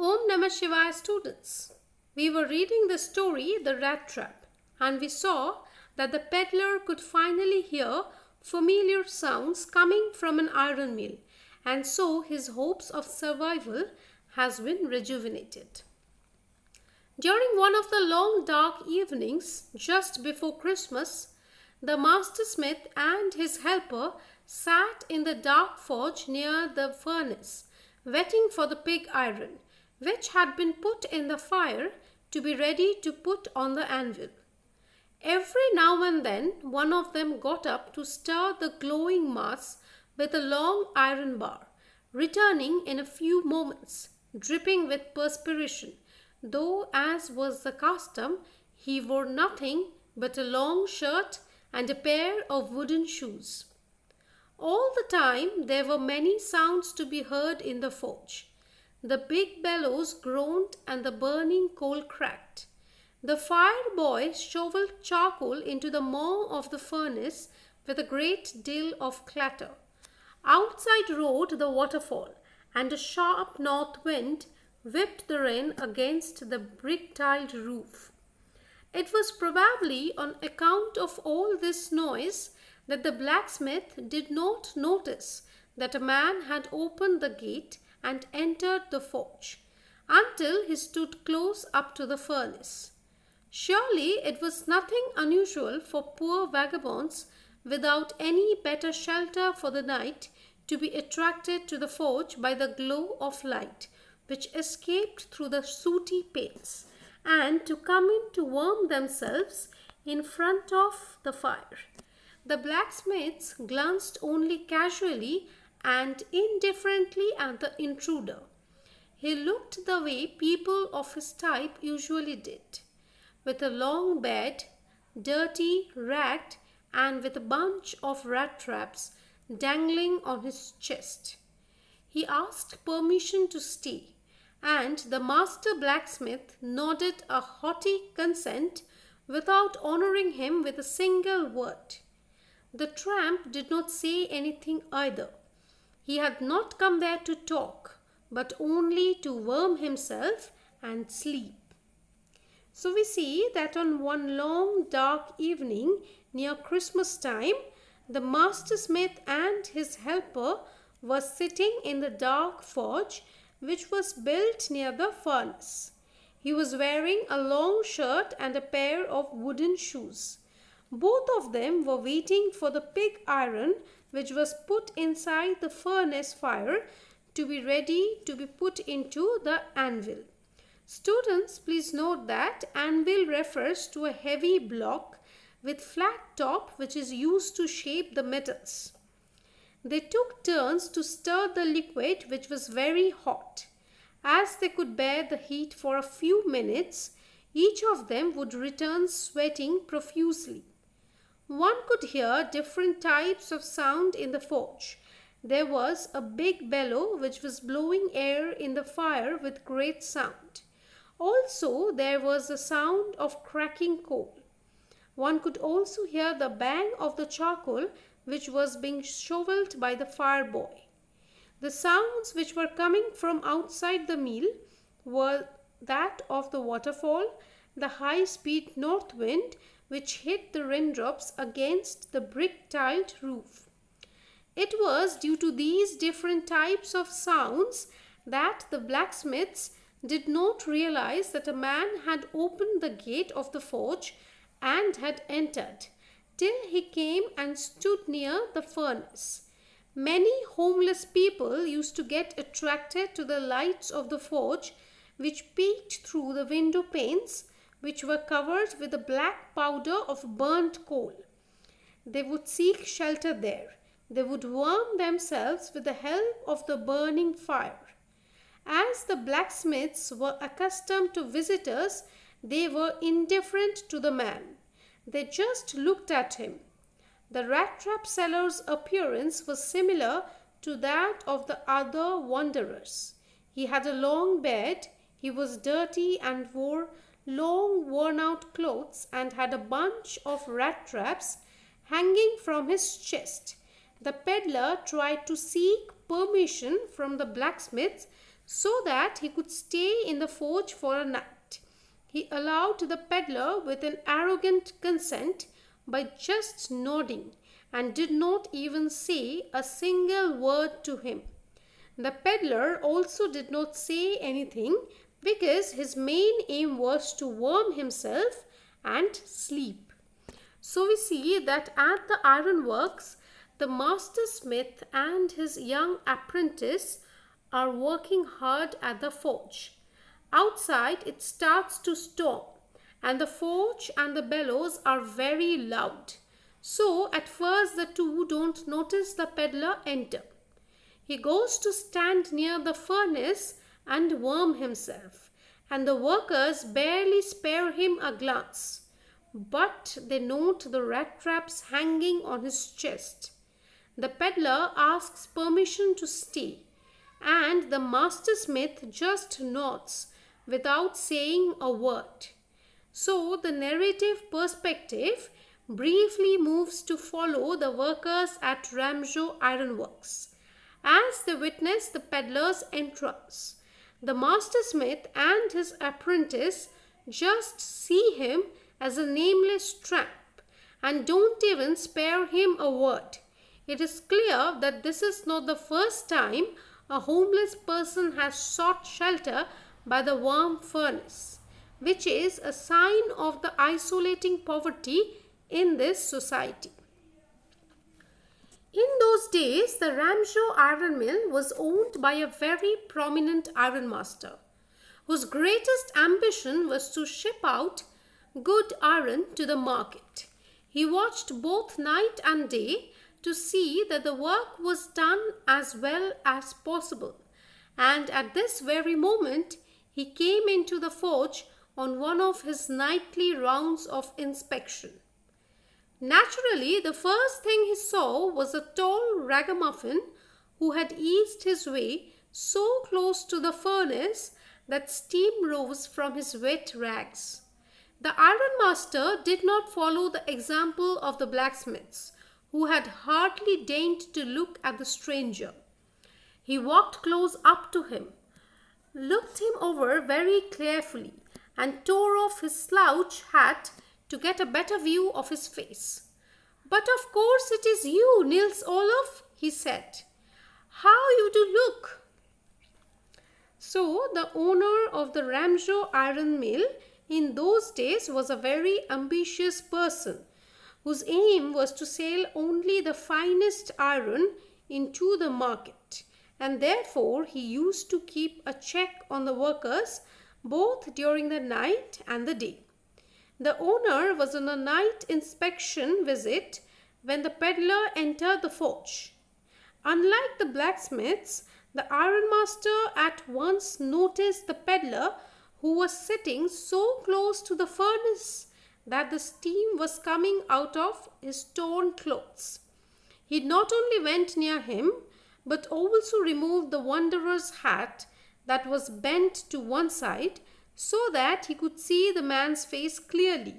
Om Namah Shivaya students, we were reading the story The Rat Trap and we saw that the peddler could finally hear familiar sounds coming from an iron mill and so his hopes of survival has been rejuvenated. During one of the long dark evenings just before Christmas, the master smith and his helper sat in the dark forge near the furnace, waiting for the pig iron which had been put in the fire to be ready to put on the anvil. Every now and then one of them got up to stir the glowing mass with a long iron bar, returning in a few moments, dripping with perspiration, though as was the custom, he wore nothing but a long shirt and a pair of wooden shoes. All the time there were many sounds to be heard in the forge. The big bellows groaned and the burning coal cracked. The fire boy shoveled charcoal into the maw of the furnace with a great deal of clatter. Outside roared the waterfall, and a sharp north wind whipped the rain against the brick tiled roof. It was probably on account of all this noise that the blacksmith did not notice that a man had opened the gate and entered the forge until he stood close up to the furnace. Surely it was nothing unusual for poor vagabonds without any better shelter for the night to be attracted to the forge by the glow of light which escaped through the sooty panes and to come in to warm themselves in front of the fire. The blacksmiths glanced only casually and indifferently at the intruder. He looked the way people of his type usually did, with a long bed, dirty, ragged, and with a bunch of rat traps dangling on his chest. He asked permission to stay, and the master blacksmith nodded a haughty consent without honoring him with a single word. The tramp did not say anything either. He had not come there to talk, but only to worm himself and sleep. So we see that on one long dark evening near Christmas time, the master smith and his helper were sitting in the dark forge which was built near the furnace. He was wearing a long shirt and a pair of wooden shoes. Both of them were waiting for the pig iron which was put inside the furnace fire to be ready to be put into the anvil. Students, please note that anvil refers to a heavy block with flat top which is used to shape the metals. They took turns to stir the liquid which was very hot. As they could bear the heat for a few minutes, each of them would return sweating profusely. One could hear different types of sound in the forge. There was a big bellow which was blowing air in the fire with great sound. Also, there was the sound of cracking coal. One could also hear the bang of the charcoal which was being shoveled by the fire boy. The sounds which were coming from outside the mill were that of the waterfall, the high speed north wind, which hit the raindrops against the brick tiled roof. It was due to these different types of sounds that the blacksmiths did not realize that a man had opened the gate of the forge and had entered, till he came and stood near the furnace. Many homeless people used to get attracted to the lights of the forge, which peeked through the window panes which were covered with a black powder of burnt coal. They would seek shelter there. They would warm themselves with the help of the burning fire. As the blacksmiths were accustomed to visitors, they were indifferent to the man. They just looked at him. The rat trap seller's appearance was similar to that of the other wanderers. He had a long beard, he was dirty and wore long worn out clothes and had a bunch of rat traps hanging from his chest. The peddler tried to seek permission from the blacksmith so that he could stay in the forge for a night. He allowed the peddler with an arrogant consent by just nodding and did not even say a single word to him. The peddler also did not say anything because his main aim was to warm himself and sleep. So we see that at the ironworks, the master smith and his young apprentice are working hard at the forge. Outside, it starts to storm and the forge and the bellows are very loud. So at first the two don't notice the peddler enter. He goes to stand near the furnace and warm himself, and the workers barely spare him a glance. But they note the rat traps hanging on his chest. The peddler asks permission to stay, and the master smith just nods without saying a word. So the narrative perspective briefly moves to follow the workers at Ramjo Ironworks as they witness the peddler's entrance. The master smith and his apprentice just see him as a nameless tramp and don't even spare him a word. It is clear that this is not the first time a homeless person has sought shelter by the warm furnace, which is a sign of the isolating poverty in this society. In those days, the Ramshaw iron mill was owned by a very prominent ironmaster whose greatest ambition was to ship out good iron to the market. He watched both night and day to see that the work was done as well as possible. And at this very moment, he came into the forge on one of his nightly rounds of inspection. Naturally, the first thing he saw was a tall ragamuffin who had eased his way so close to the furnace that steam rose from his wet rags. The ironmaster did not follow the example of the blacksmiths, who had hardly deigned to look at the stranger. He walked close up to him, looked him over very carefully, and tore off his slouch hat to get a better view of his face. But of course it is you, Nils Olaf, he said. How you do look! So the owner of the Ramjo iron mill in those days was a very ambitious person whose aim was to sell only the finest iron into the market and therefore he used to keep a check on the workers both during the night and the day. The owner was on a night inspection visit when the peddler entered the forge. Unlike the blacksmiths, the ironmaster at once noticed the peddler who was sitting so close to the furnace that the steam was coming out of his torn clothes. He not only went near him, but also removed the wanderer's hat that was bent to one side so that he could see the man's face clearly.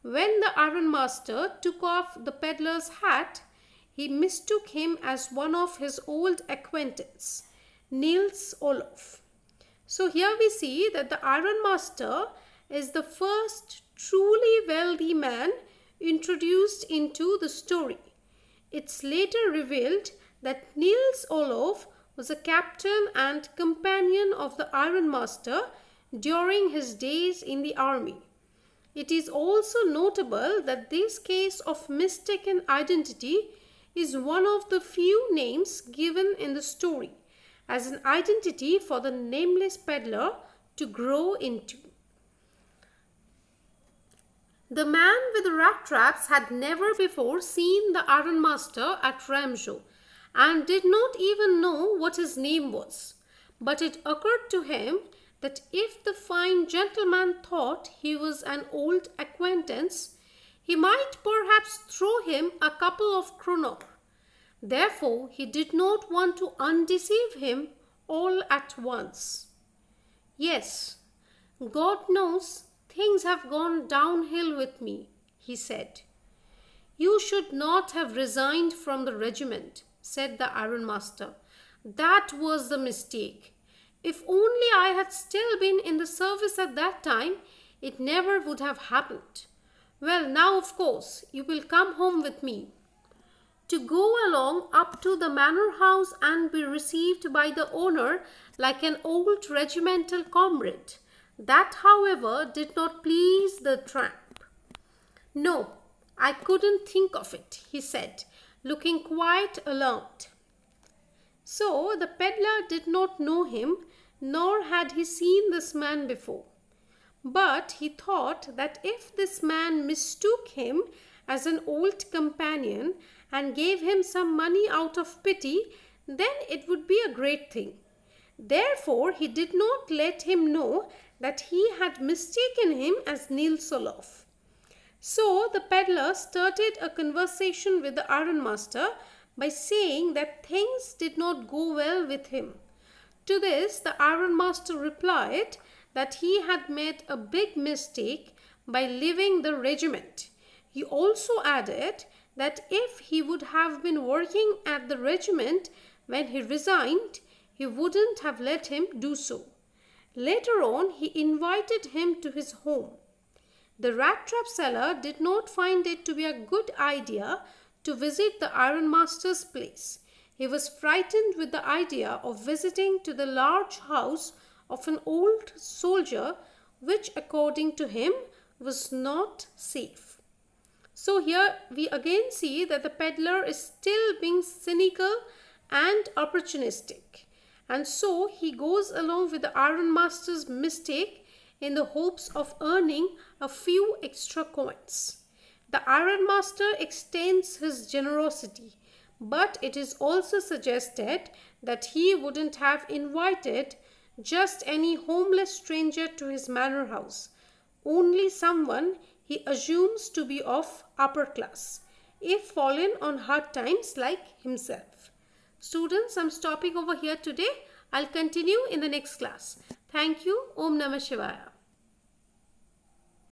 When the ironmaster took off the peddler's hat, he mistook him as one of his old acquaintance, Niels Olaf. So here we see that the ironmaster is the first truly wealthy man introduced into the story. It's later revealed that Niels Olaf was a captain and companion of the ironmaster during his days in the army. It is also notable that this case of mistaken identity is one of the few names given in the story as an identity for the nameless peddler to grow into. The man with the rat traps had never before seen the ironmaster at Ramjo and did not even know what his name was. But it occurred to him that if the fine gentleman thought he was an old acquaintance, he might perhaps throw him a couple of kroner. Therefore, he did not want to undeceive him all at once. Yes, God knows things have gone downhill with me, he said. You should not have resigned from the regiment, said the ironmaster. That was the mistake. If only I had still been in the service at that time, it never would have happened. Well, now, of course, you will come home with me. To go along up to the manor house and be received by the owner like an old regimental comrade. That, however, did not please the tramp. No, I couldn't think of it, he said, looking quite alarmed. So the peddler did not know him, nor had he seen this man before. But he thought that if this man mistook him as an old companion and gave him some money out of pity, then it would be a great thing. Therefore, he did not let him know that he had mistaken him as Neil Soloff. So the peddler started a conversation with the ironmaster by saying that things did not go well with him. To this, the Iron Master replied that he had made a big mistake by leaving the regiment. He also added that if he would have been working at the regiment when he resigned, he wouldn't have let him do so. Later on, he invited him to his home. The rat trap seller did not find it to be a good idea to visit the ironmaster's place. He was frightened with the idea of visiting to the large house of an old soldier, which according to him was not safe. So here we again see that the peddler is still being cynical and opportunistic. And so he goes along with the ironmaster's mistake in the hopes of earning a few extra coins. The Iron Master extends his generosity, but it is also suggested that he wouldn't have invited just any homeless stranger to his manor house, only someone he assumes to be of upper class, if fallen on hard times like himself. Students, I'm stopping over here today. I'll continue in the next class. Thank you. Om Namah Shivaya.